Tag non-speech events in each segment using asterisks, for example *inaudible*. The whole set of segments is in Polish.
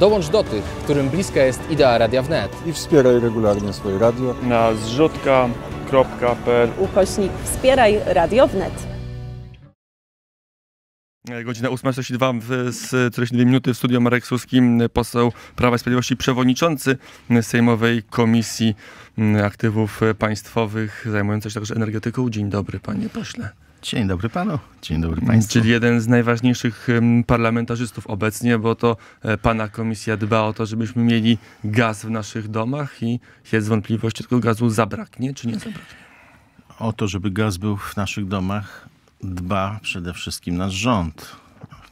Dołącz do tych, którym bliska jest idea Radia Wnet. I wspieraj regularnie swoje radio. Na zrzutka.pl ukośnik wspieraj Radio Wnet. Godzina 8.42 w 42 minuty w studio Marek Suski, poseł Prawa i Sprawiedliwości, przewodniczący Sejmowej Komisji Aktywów Państwowych, zajmujący się także energetyką. Dzień dobry, panie pośle. Dzień dobry panu, dzień dobry państwu. Czyli jeden z najważniejszych parlamentarzystów obecnie, bo to e, pana komisja dba o to, żebyśmy mieli gaz w naszych domach i jest wątpliwość, czy tego gazu zabraknie, czy nie zabraknie? O to, żeby gaz był w naszych domach, dba przede wszystkim nasz rząd.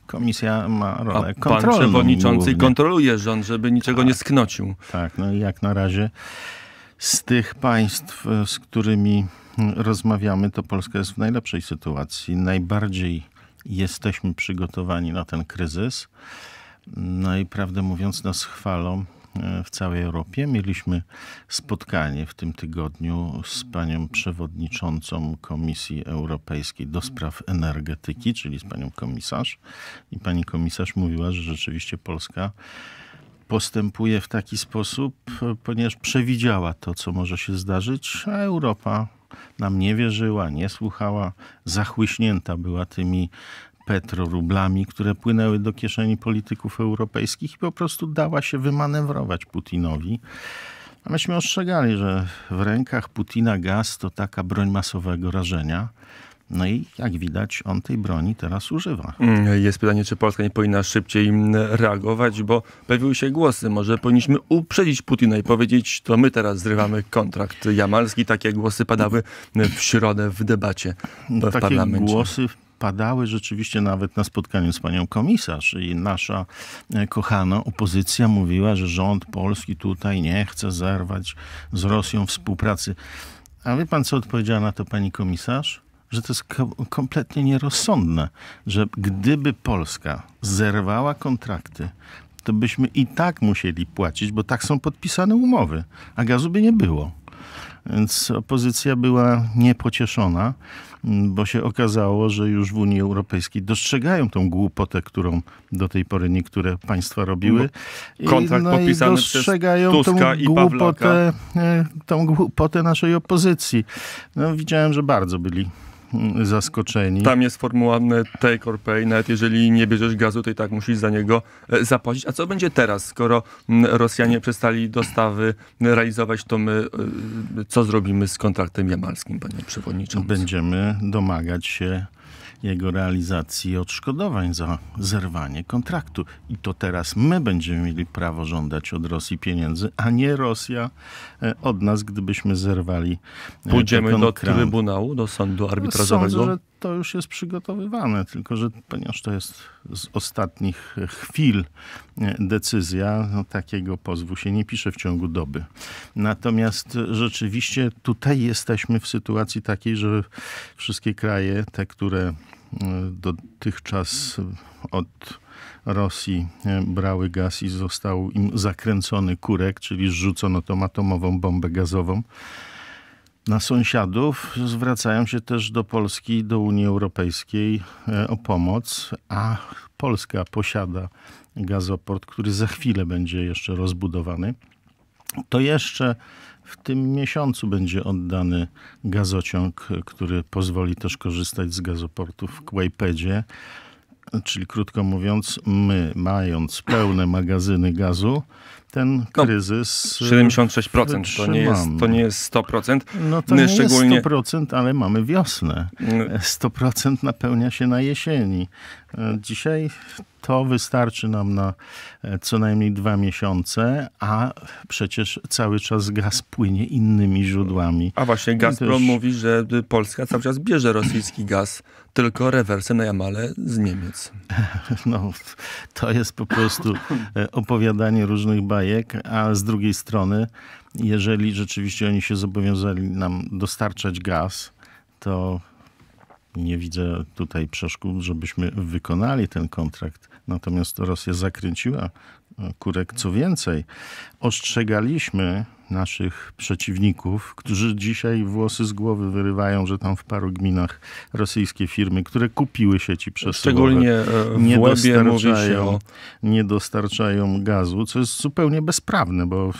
Komisja ma rolę kontrolną. Pan przewodniczący głównie. kontroluje rząd, żeby niczego tak, nie sknocił. Tak, no i jak na razie z tych państw, z którymi rozmawiamy, to Polska jest w najlepszej sytuacji. Najbardziej jesteśmy przygotowani na ten kryzys. No i prawdę mówiąc, nas chwalą e, w całej Europie. Mieliśmy spotkanie w tym tygodniu z panią przewodniczącą Komisji Europejskiej do spraw energetyki, czyli z panią komisarz. I pani komisarz mówiła, że rzeczywiście Polska postępuje w taki sposób, ponieważ przewidziała to, co może się zdarzyć, a Europa nam nie wierzyła, nie słuchała, zachłyśnięta była tymi petrorublami, które płynęły do kieszeni polityków europejskich i po prostu dała się wymanewrować Putinowi. A myśmy ostrzegali, że w rękach Putina gaz to taka broń masowego rażenia. No i jak widać, on tej broni teraz używa. Mm, jest pytanie, czy Polska nie powinna szybciej mm, reagować, bo pojawiły się głosy. Może powinniśmy uprzedzić Putina i powiedzieć, to my teraz zrywamy kontrakt jamalski. Takie głosy padały mm, w środę w debacie w Takie parlamencie. Głosy padały rzeczywiście nawet na spotkaniu z panią komisarz i nasza e, kochana opozycja mówiła, że rząd polski tutaj nie chce zerwać z Rosją współpracy. A wie pan, co odpowiedziała na to pani komisarz? że to jest kompletnie nierozsądne, że gdyby Polska zerwała kontrakty, to byśmy i tak musieli płacić, bo tak są podpisane umowy, a gazu by nie było. Więc opozycja była niepocieszona, bo się okazało, że już w Unii Europejskiej dostrzegają tą głupotę, którą do tej pory niektóre państwa robiły. No, kontrakt no I, no podpisany i dostrzegają przez Tuska tą głupotę, e, tą głupotę naszej opozycji. No, widziałem, że bardzo byli Mm, zaskoczeni. Tam jest formuła e, take or pay, nawet jeżeli nie bierzesz gazu, to i tak musisz za niego e, zapłacić. A co będzie teraz, skoro mm, Rosjanie przestali dostawy e, realizować, to my co zrobimy z kontraktem jamalskim, panie przewodniczący? Będziemy domagać się jego realizacji i odszkodowań za zerwanie kontraktu. I to teraz my będziemy mieli prawo żądać od Rosji pieniędzy, a nie Rosja e, od nas, gdybyśmy zerwali. E, Pójdziemy do Trybunału, do sądu no, arbitrażowego. Sądzę, że to już jest przygotowywane, tylko że ponieważ to jest z ostatnich chwil e, decyzja, no, takiego pozwu się nie pisze w ciągu doby. Natomiast rzeczywiście tutaj jesteśmy w sytuacji takiej, że wszystkie kraje, te, które dotychczas od Rosji e, brały gaz i został im zakręcony kurek, czyli zrzucono tą atomową bombę gazową na sąsiadów. Zwracają się też do Polski, do Unii Europejskiej e, o pomoc, a Polska posiada gazoport, który za chwilę będzie jeszcze rozbudowany. To jeszcze w tym miesiącu będzie oddany gazociąg, który pozwoli też korzystać z gazoportu w Kłajpedzie. Czyli krótko mówiąc, my, mając pełne magazyny gazu, ten no, kryzys. Y, no, 76% to nie, jest, to nie jest 100%. No to nie Szczególnie... jest 100%, ale mamy wiosnę. 100% no. napełnia się na jesieni. Dzisiaj to wystarczy nam na e, co najmniej dwa miesiące, a przecież cały czas gaz płynie innymi źródłami. A właśnie Gazprom też... mówi, że Polska cały czas bierze rosyjski gaz, tylko rewersy na Jamale z Niemiec. *laughs* No, to jest po prostu e, opowiadanie różnych bajek bajek, a z drugiej strony, jeżeli rzeczywiście oni się zobowiązali nam dostarczać gaz, to nie widzę tutaj przeszkód, żebyśmy wykonali ten kontrakt. Natomiast Rosja zakręciła kurek. Co więcej, ostrzegaliśmy naszych przeciwników, którzy dzisiaj włosy z głowy wyrywają, że tam w paru gminach rosyjskie firmy, które kupiły sieci przesyłowe, Szczególnie e, w nie, dostarczają, o... nie dostarczają gazu, co jest zupełnie bezprawne, bo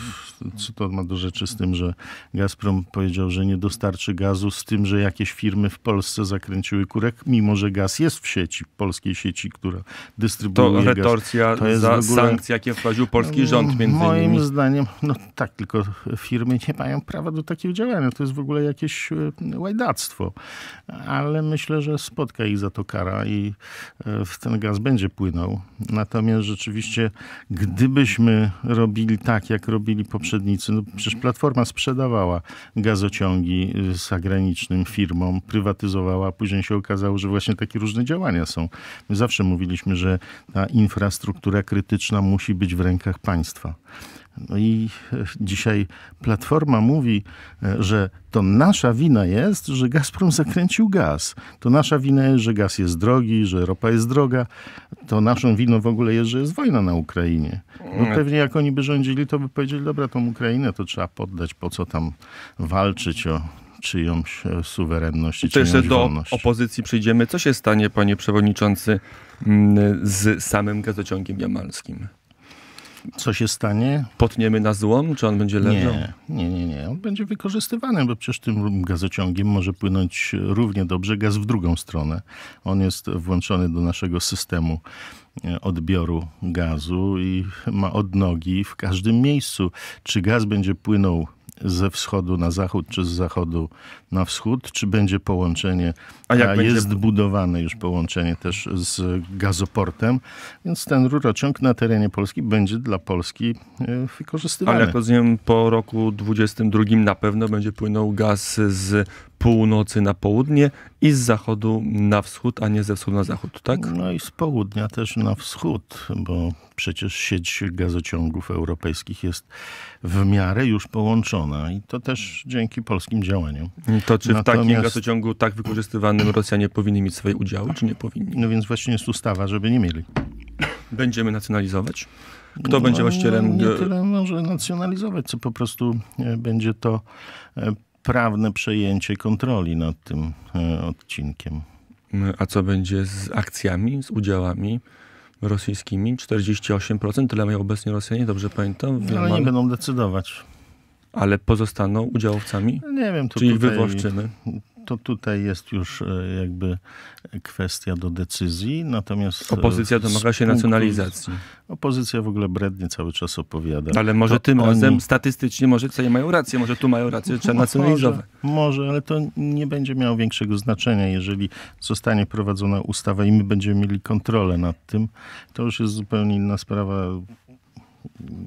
co to ma do rzeczy z tym, że Gazprom powiedział, że nie dostarczy gazu z tym, że jakieś firmy w Polsce zakręciły kurek, mimo że gaz jest w sieci, polskiej sieci, która dystrybuuje to retorcja gaz. To jest za ogóle... sankcje, jakie wprowadził polski no, rząd między moim innymi. Moim zdaniem, no tak, tylko firmy nie mają prawa do takiego działania. To jest w ogóle jakieś e, łajdactwo. Ale myślę, że spotka ich za to kara i e, ten gaz będzie płynął. Natomiast rzeczywiście, gdybyśmy robili tak, jak robili poprzednicy, no przecież Platforma sprzedawała gazociągi e, zagranicznym firmom, prywatyzowała, później się okazało, że właśnie takie różne działania są. My zawsze mówiliśmy, że ta infrastruktura krytyczna musi być w rękach państwa. No i dzisiaj Platforma mówi, e, że to nasza wina jest, że Gazprom zakręcił gaz. To nasza wina jest, że gaz jest drogi, że ropa jest droga. To naszą winą w ogóle jest, że jest wojna na Ukrainie. No pewnie jak oni by rządzili, to by powiedzieli, dobra, tą Ukrainę to trzeba poddać, po co tam walczyć o czyjąś e, suwerenność i to czyjąś jeszcze do wolność. opozycji przyjdziemy. Co się stanie, panie przewodniczący, mm, z samym gazociągiem jamalskim? Co się stanie? Potniemy na złom? Czy on będzie leżał? Nie, nie, nie. nie. On będzie wykorzystywany, bo przecież tym gazociągiem może płynąć równie dobrze gaz w drugą stronę. On jest włączony do naszego systemu e, odbioru gazu i ma odnogi w każdym miejscu. Czy gaz będzie płynął ze wschodu na zachód, czy z zachodu na wschód, czy będzie połączenie, a, jak a będzie... jest budowane już połączenie też z gazoportem, więc ten rurociąg na terenie Polski będzie dla Polski e, wykorzystywany. Ale jak rozumiem, po roku 22 na pewno będzie płynął gaz z północy na południe i z zachodu na wschód, a nie ze wschodu na zachód, tak? No i z południa też na wschód, bo przecież sieć gazociągów europejskich jest w miarę już połączona i to też dzięki polskim działaniom. To czy Natomiast... w takim gazociągu tak wykorzystywanym Rosjanie powinni mieć swoje udziały, czy nie powinni? No więc właśnie jest ustawa, żeby nie mieli. Będziemy nacjonalizować? Kto no, będzie właścicielem? Nie tyle może nacjonalizować, co po prostu e, będzie to e, prawne przejęcie kontroli nad tym e, odcinkiem. Mm, a co będzie z akcjami, z udziałami? rosyjskimi, 48%, tyle mają obecnie Rosjanie, dobrze pamiętam. No, ale nie będą decydować. Ale pozostaną udziałowcami? Nie wiem. To Czyli tutaj... wywłaszczymy to tutaj jest już e, jakby kwestia do decyzji, natomiast... E, Opozycja domaga się nacjonalizacji. Opozycja w ogóle brednie cały czas opowiada. Ale może tym oni... razem statystycznie może tutaj mają rację, może tu mają rację, że trzeba nacjonalizować. Może, może, ale to nie będzie miało większego znaczenia, jeżeli zostanie prowadzona ustawa i my będziemy mieli kontrolę nad tym. To już jest zupełnie inna sprawa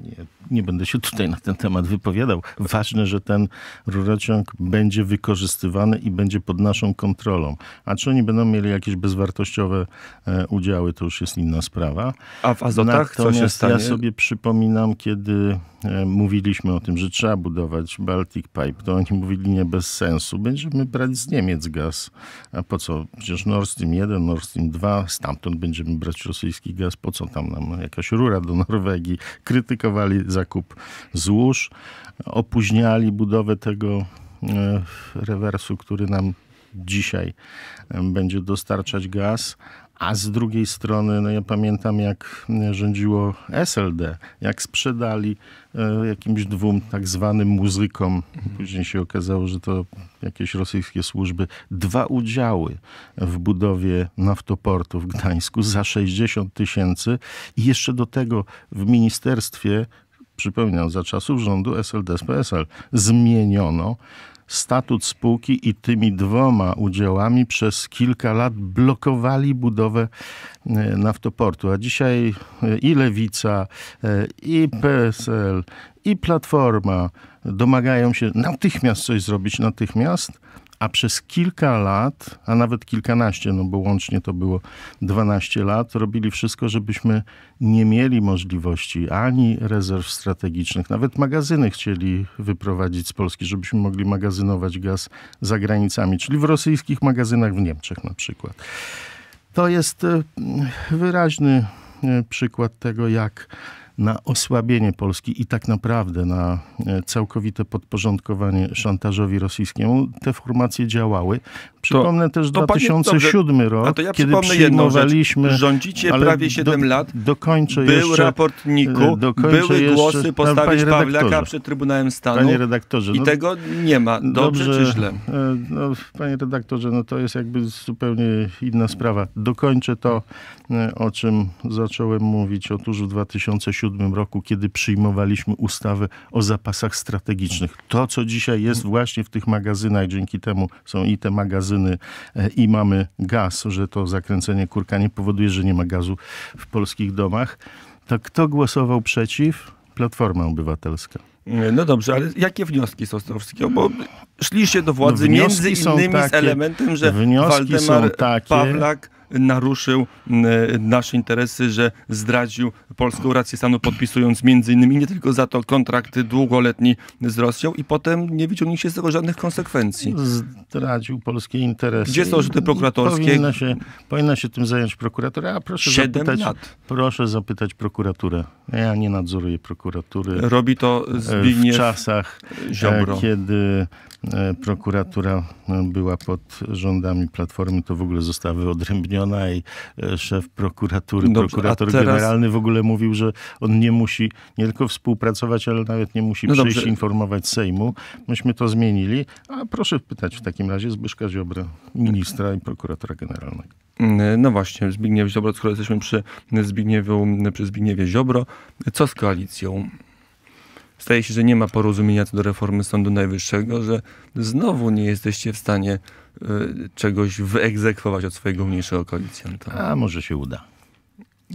nie, nie będę się tutaj na ten temat wypowiadał. Ważne, że ten rurociąg będzie wykorzystywany i będzie pod naszą kontrolą. A czy oni będą mieli jakieś bezwartościowe e, udziały, to już jest inna sprawa. A w azotach co się stanie? ja sobie przypominam, kiedy e, mówiliśmy o tym, że trzeba budować Baltic Pipe, to oni mówili nie bez sensu. Będziemy brać z Niemiec gaz. A po co? Przecież Nord Stream 1, Nord Stream 2, stamtąd będziemy brać rosyjski gaz. Po co tam nam jakaś rura do Norwegii, krytykowali zakup złóż, opóźniali budowę tego e, rewersu, który nam dzisiaj e, będzie dostarczać gaz, a z drugiej strony, no ja pamiętam jak e, rządziło SLD, jak sprzedali e, jakimś dwóm tak zwanym muzykom, mhm. później się okazało, że to jakieś rosyjskie służby, dwa udziały w budowie naftoportu w Gdańsku za 60 tysięcy i jeszcze do tego w ministerstwie przypominam, za czasów rządu SLD z PSL zmieniono statut spółki i tymi dwoma udziałami przez kilka lat blokowali budowę e, naftoportu. A dzisiaj e, i Lewica, e, i PSL, i Platforma domagają się natychmiast coś zrobić, natychmiast a przez kilka lat, a nawet kilkanaście, no bo łącznie to było 12 lat, robili wszystko, żebyśmy nie mieli możliwości ani rezerw strategicznych, nawet magazyny chcieli wyprowadzić z Polski, żebyśmy mogli magazynować gaz za granicami, czyli w rosyjskich magazynach w Niemczech na przykład. To jest e, wyraźny e, przykład tego, jak na osłabienie Polski i tak naprawdę na e, całkowite podporządkowanie szantażowi rosyjskiemu, te formacje działały. Przypomnę to, też to 2007 panie, rok, to ja kiedy przyjmowaliśmy... Rzecz. Rządzicie prawie 7 do, lat. Dokończę Był jeszcze, raportniku, e, były jeszcze, głosy postawić Pawlaka przed Trybunałem Stanu. Panie redaktorze. I no, tego nie ma. Dobrze, dobrze czy źle? E, no, panie redaktorze, no to jest jakby zupełnie inna sprawa. Dokończę to, o czym zacząłem mówić otóż w 2007 1997 roku, kiedy przyjmowaliśmy ustawę o zapasach strategicznych. To, co dzisiaj jest właśnie w tych magazynach, dzięki temu są i te magazyny, e, i mamy gaz, że to zakręcenie kurka nie powoduje, że nie ma gazu w polskich domach. To kto głosował przeciw? Platforma Obywatelska. No dobrze, ale jakie wnioski z Ostrowskiego? Bo szliście do władzy no, między innymi takie, z elementem, że Waldemar takie, Pawlak naruszył nasze interesy, że zdradził polską rację stanu, podpisując między innymi nie tylko za to kontrakt długoletni z Rosją i potem nie się z tego żadnych konsekwencji. Zdradził polskie interesy. Gdzie są rzuty prokuratorskie? Powinna się, powinna się tym zająć prokuratura, a proszę Siedem zapytać, lat. proszę zapytać prokuraturę. Ja nie nadzoruję prokuratury. Robi to z e, Zbigniew w czasach, Ziobro. E, kiedy e, prokuratura e, była pod rządami Platformy, to w ogóle została wyodrębniona i szef prokuratury, Dobrze, prokurator teraz... generalny w ogóle mówił, że on nie musi nie tylko współpracować, ale nawet nie musi no przyjść dobrze. informować Sejmu. Myśmy to zmienili, a proszę pytać w takim razie Zbyszka Ziobro, ministra i prokuratora generalnego. Mm, no właśnie, Zbigniew Ziobro, skoro jesteśmy przy przy Zbigniewie Ziobro, co z koalicją? Staje się, że nie ma porozumienia co do reformy Sądu Najwyższego, że znowu nie jesteście w stanie y, czegoś wyegzekwować od swojego mniejszego koalicjanta. A może się uda.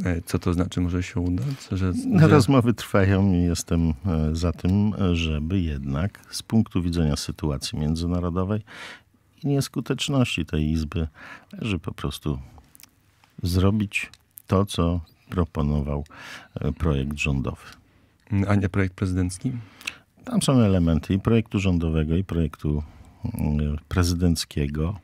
E, co to znaczy, może się uda? Że, że... No, rozmowy trwają i jestem e, za tym, żeby jednak z punktu widzenia sytuacji międzynarodowej i nieskuteczności tej Izby, żeby po prostu zrobić to, co proponował e, projekt rządowy a nie projekt prezydencki? Tam są elementy i projektu rządowego, i projektu mm, prezydenckiego.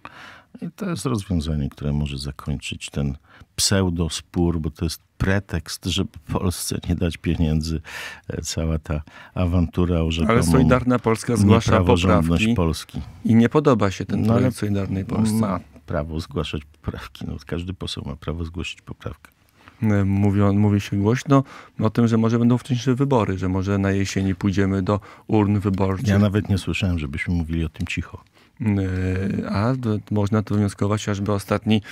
I to jest rozwiązanie, które może zakończyć ten pseudospór, bo to jest pretekst, żeby Polsce nie dać pieniędzy. E, cała ta awantura o rzekomą Ale Solidarna Polska zgłasza poprawki Polski. i nie podoba się ten no projekt Solidarnej Polski. Ma prawo zgłaszać poprawki. No, każdy poseł ma prawo zgłosić poprawkę mówi, mówi się głośno o tym, że może będą wcześniejsze wybory, że może na jesieni pójdziemy do urn wyborczych. Ja nawet nie słyszałem, żebyśmy mówili o tym cicho. E, a można to wnioskować chociażby ostatni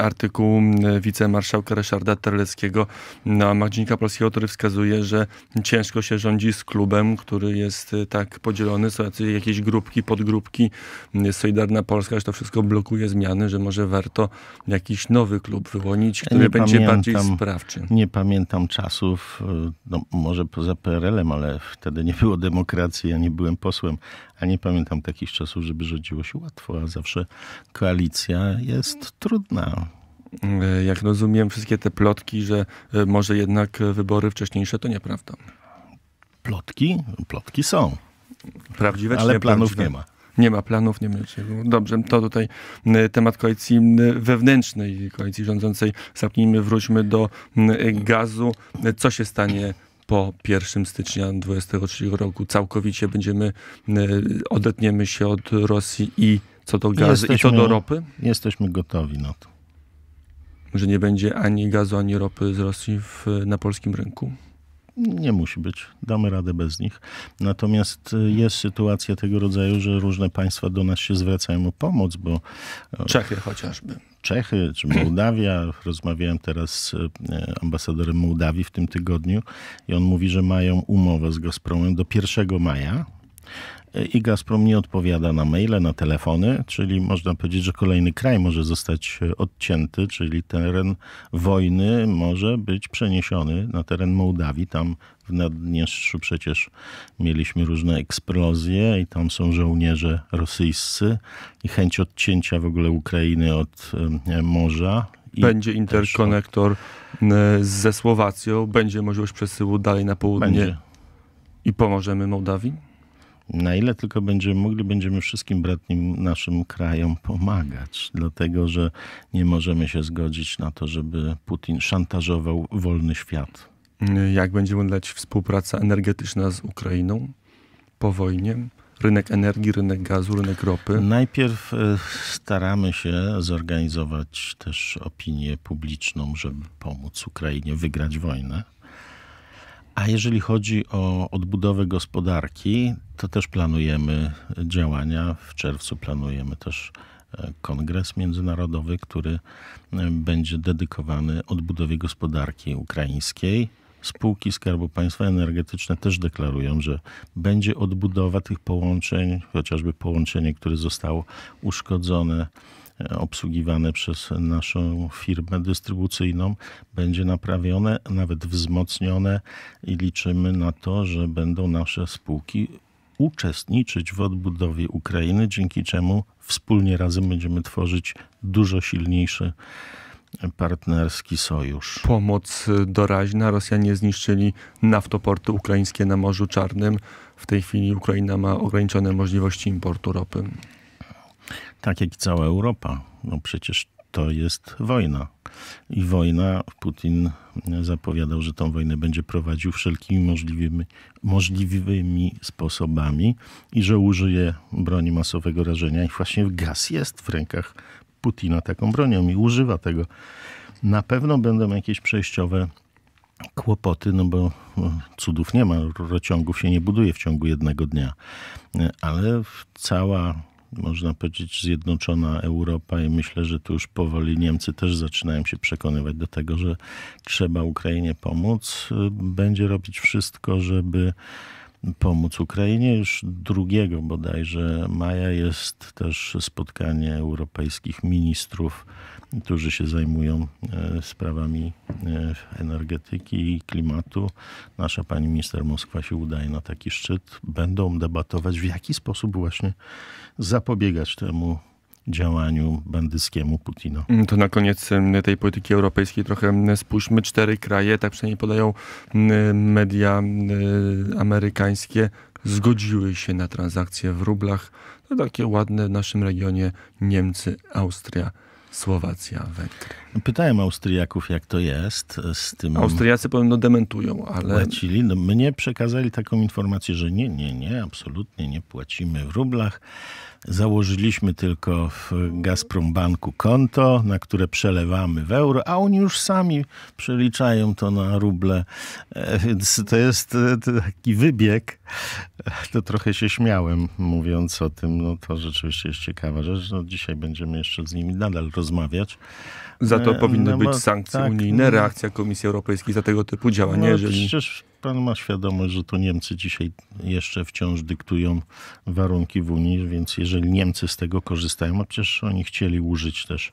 artykuł wicemarszałka Ryszarda Terleckiego na no, łamach Polskiego, który wskazuje, że ciężko się rządzi z klubem, który jest e, tak podzielony, są jakieś grupki, podgrupki. Jest Solidarna Polska, że to wszystko blokuje zmiany, że może warto jakiś nowy klub wyłonić, który będzie pamiętam, bardziej sprawczy. Nie pamiętam czasów, e, no, może poza PRL-em, ale wtedy nie było demokracji, ja nie byłem posłem, a nie pamiętam takich czasów, żeby rządzić przychodziło się łatwo, a zawsze koalicja jest trudna. E, jak rozumiem, wszystkie te plotki, że e, może jednak e, wybory wcześniejsze, to nieprawda. Plotki? Plotki są. Prawdziwe Ale planów prawdziwe? nie ma. Nie ma planów, nie będzie. Dobrze, to tutaj temat koalicji wewnętrznej, koalicji rządzącej. Zapnijmy, wróćmy do gazu. Co się stanie po 1 stycznia 2023 roku całkowicie będziemy, e, odetniemy się od Rosji i co do gazu jesteśmy, i co do ropy? Jesteśmy gotowi na to. Że nie będzie ani gazu, ani ropy z Rosji w, na polskim rynku? Nie musi być, damy radę bez nich. Natomiast e, jest sytuacja tego rodzaju, że różne państwa do nas się zwracają o pomoc, bo. E, Czechy chociażby. Czechy czy Mołdawia. Rozmawiałem teraz z e, ambasadorem Mołdawii w tym tygodniu i on mówi, że mają umowę z Gazpromem do 1 maja i Gazprom nie odpowiada na maile, na telefony, czyli można powiedzieć, że kolejny kraj może zostać e, odcięty, czyli teren wojny może być przeniesiony na teren Mołdawii. Tam w Naddniestrzu przecież mieliśmy różne eksplozje i tam są żołnierze rosyjscy i chęć odcięcia w ogóle Ukrainy od e, morza. Będzie interkonektor też... ze Słowacją, będzie możliwość przesyłu dalej na południe będzie. i pomożemy Mołdawii? na ile tylko będziemy mogli, będziemy wszystkim bratnim naszym krajom pomagać, dlatego że nie możemy się zgodzić na to, żeby Putin szantażował wolny świat. Jak będzie wyglądać współpraca energetyczna z Ukrainą po wojnie? rynek energii, rynek gazu, rynek ropy? Najpierw e, staramy się zorganizować też opinię publiczną, żeby pomóc Ukrainie wygrać wojnę. A jeżeli chodzi o odbudowę gospodarki, to też planujemy działania. W czerwcu planujemy też e, kongres międzynarodowy, który e, będzie dedykowany odbudowie gospodarki ukraińskiej. Spółki Skarbu Państwa energetyczne też deklarują, że będzie odbudowa tych połączeń, chociażby połączenie, które zostało uszkodzone obsługiwane przez naszą firmę dystrybucyjną będzie naprawione, nawet wzmocnione i liczymy na to, że będą nasze spółki uczestniczyć w odbudowie Ukrainy, dzięki czemu wspólnie razem będziemy tworzyć dużo silniejszy partnerski sojusz. Pomoc doraźna. Rosjanie zniszczyli naftoporty ukraińskie na Morzu Czarnym. W tej chwili Ukraina ma ograniczone możliwości importu ropy. Tak jak i cała Europa. No przecież to jest wojna. I wojna, Putin zapowiadał, że tą wojnę będzie prowadził wszelkimi możliwymi, możliwymi sposobami i że użyje broni masowego rażenia. I właśnie gaz jest w rękach Putina taką bronią i używa tego. Na pewno będą jakieś przejściowe kłopoty, no bo no, cudów nie ma, rociągów się nie buduje w ciągu jednego dnia. Ale cała można powiedzieć, zjednoczona Europa i myślę, że tu już powoli Niemcy też zaczynają się przekonywać do tego, że trzeba Ukrainie pomóc. Będzie robić wszystko, żeby pomóc Ukrainie. Już drugiego bodajże maja jest też spotkanie europejskich ministrów którzy się zajmują e, sprawami e, energetyki i klimatu. Nasza pani minister Moskwa się udaje na taki szczyt. Będą debatować, w jaki sposób właśnie zapobiegać temu działaniu bandyckiemu Putina. Mm, to na koniec mm, tej polityki europejskiej trochę mm, spójrzmy. Cztery kraje, tak przynajmniej podają media amerykańskie, zgodziły się na transakcje w rublach. To takie ładne w naszym regionie Niemcy, Austria, Słowacja, Węgry. Pytałem Austriaków, jak to jest z tym. Austriacy podobno dementują, ale. Płacili. No, mnie przekazali taką informację, że nie, nie, nie, absolutnie nie płacimy w rublach. Założyliśmy tylko w Gazprom Banku konto, na które przelewamy w euro, a oni już sami przeliczają to na ruble. E, więc to jest e, taki wybieg. E, to trochę się śmiałem mówiąc o tym. No to rzeczywiście jest ciekawa rzecz. No, dzisiaj będziemy jeszcze z nimi nadal rozmawiać. Za to e, powinny być sankcje tak, unijne, reakcja Komisji Europejskiej za tego typu działania. No, jeżeli... Przecież pan ma świadomość, że to Niemcy dzisiaj jeszcze wciąż dyktują warunki w Unii, więc jeżeli Niemcy z tego korzystają, a przecież oni chcieli użyć też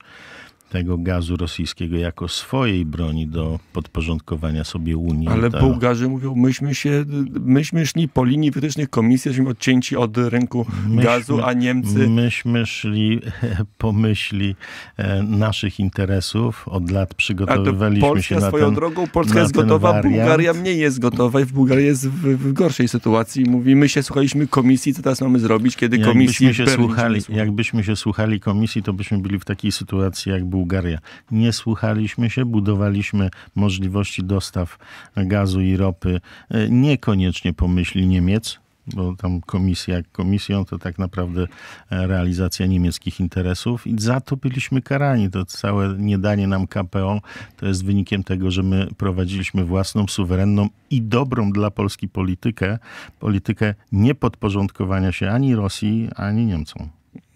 tego gazu rosyjskiego jako swojej broni do podporządkowania sobie Unii. Ale ta... Bułgarzy mówią, myśmy się, myśmy szli po linii wytycznych komisji, jesteśmy odcięci od rynku myśmy, gazu, a Niemcy... Myśmy szli *laughs* po myśli e, naszych interesów, od lat przygotowywaliśmy Polska się na swoją ten, drogą, Polska jest gotowa, wariant. Bułgaria mniej jest gotowa i w Bułgarii jest w, w, gorszej sytuacji. Mówi, my się słuchaliśmy komisji, co teraz mamy zrobić, kiedy komisji... byśmy się, słuchali, jakbyśmy się słuchali komisji, to byśmy byli w takiej sytuacji, jak był Bułgaria. Nie słuchaliśmy się, budowaliśmy możliwości dostaw gazu i ropy e, niekoniecznie po myśli Niemiec, bo tam komisja jak komisją, to tak naprawdę e, realizacja niemieckich interesów i za to byliśmy karani. To całe niedanie nam KPO to jest wynikiem tego, że my prowadziliśmy własną, suwerenną i dobrą dla Polski politykę, politykę niepodporządkowania się ani Rosji, ani Niemcom.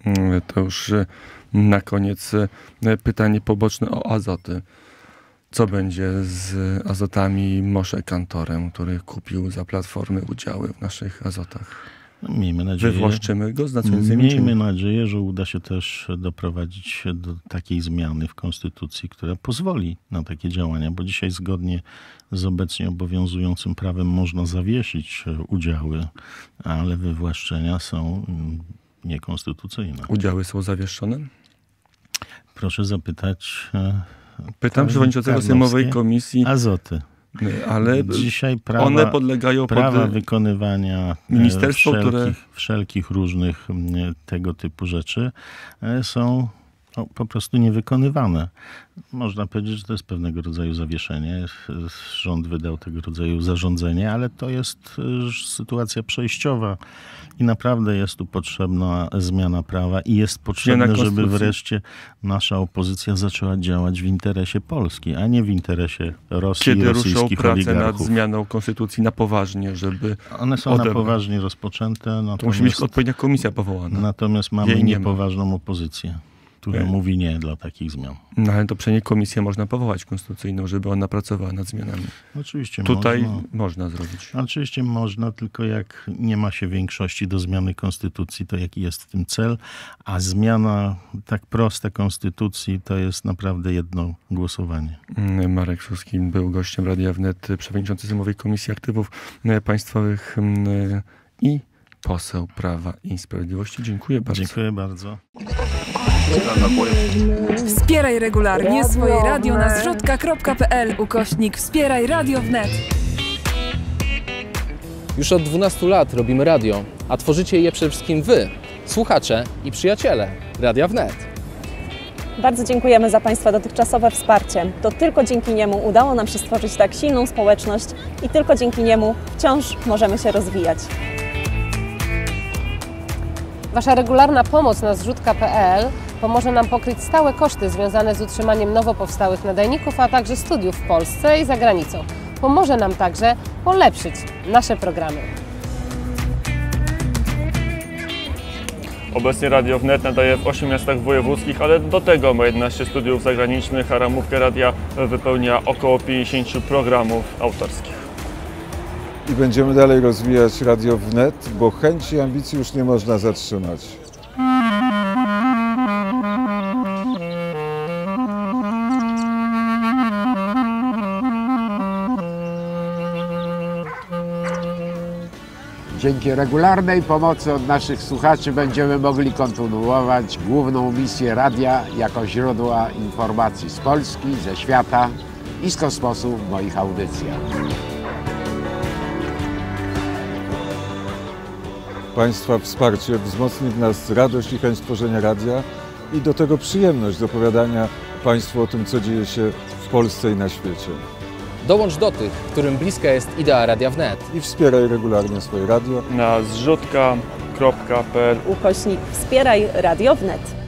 Mm, to już e, na koniec e, pytanie poboczne o azoty. Co będzie z azotami Moshe Kantorem, który kupił za platformy udziały w naszych azotach? No, miejmy nadzieję, Wywłaszczymy go Miejmy nadzieję, że uda się też doprowadzić do takiej zmiany w Konstytucji, która pozwoli na takie działania, bo dzisiaj zgodnie z obecnie obowiązującym prawem można zawiesić e, udziały, ale wywłaszczenia są mm, niekonstytucyjne. Udziały są zawieszone? Proszę zapytać. E, Pytam przewodniczącego Sejmowej Komisji Azoty. E, ale Dzisiaj prawa, one podlegają prawa pod wykonywania e, ministerstwo, wszelkich, które... wszelkich różnych tego typu rzeczy są no, po prostu niewykonywane. Można powiedzieć, że to jest pewnego rodzaju zawieszenie. Rząd wydał tego rodzaju zarządzenie, ale to jest y, sytuacja przejściowa i naprawdę jest tu potrzebna zmiana prawa i jest potrzebne, żeby wreszcie nasza opozycja zaczęła działać w interesie Polski, a nie w interesie Rosji Kiedy ruszą prace oligarchów. nad zmianą konstytucji na poważnie, żeby... One są odebrać. na poważnie rozpoczęte. To musi być odpowiednia komisja powołana. Natomiast mamy niepoważną opozycję która mm. mówi nie dla takich zmian. No ale to przynajmniej komisję można powołać konstytucyjną, żeby ona pracowała nad zmianami. Oczywiście Tutaj można. można zrobić. Oczywiście można, tylko jak nie ma się większości do zmiany konstytucji, to jaki jest w tym cel, a zmiana tak prosta konstytucji to jest naprawdę jedno głosowanie. Mm, Marek Suski był gościem Radia Wnet, przewodniczący Sejmowej Komisji Aktywów mm, Państwowych i poseł Prawa i Sprawiedliwości. Dziękuję bardzo. Dziękuję bardzo. Wspieraj regularnie swoje radio na zrzutka.pl ukośnik Wspieraj Radio Wnet. Już od 12 lat robimy radio, a tworzycie je przede wszystkim Wy, słuchacze i przyjaciele Radia Wnet. Bardzo dziękujemy za Państwa dotychczasowe wsparcie. To tylko dzięki niemu udało nam się stworzyć tak silną społeczność i tylko dzięki niemu wciąż możemy się rozwijać. Wasza regularna pomoc na zrzutka.pl Pomoże nam pokryć stałe koszty związane z utrzymaniem nowo powstałych nadajników, a także studiów w Polsce i za granicą. Pomoże nam także polepszyć nasze programy. Obecnie Radio Wnet nadaje w 8 miastach wojewódzkich, ale do tego ma 11 studiów zagranicznych, a ramówkę radia wypełnia około 50 programów autorskich. I będziemy dalej rozwijać Radio Wnet, bo chęci i ambicji już nie można zatrzymać. Dzięki regularnej pomocy od naszych słuchaczy będziemy mogli kontynuować główną misję radia jako źródła informacji z Polski, ze świata i z kosmosu w moich audycjach. Państwa wsparcie wzmocni w nas radość i chęć tworzenia radia i do tego przyjemność opowiadania Państwu o tym, co dzieje się w Polsce i na świecie. Dołącz do tych, którym bliska jest idea Radia Wnet. I wspieraj regularnie swoje radio na zrzutka.pl ukośnik Wspieraj Radio Wnet.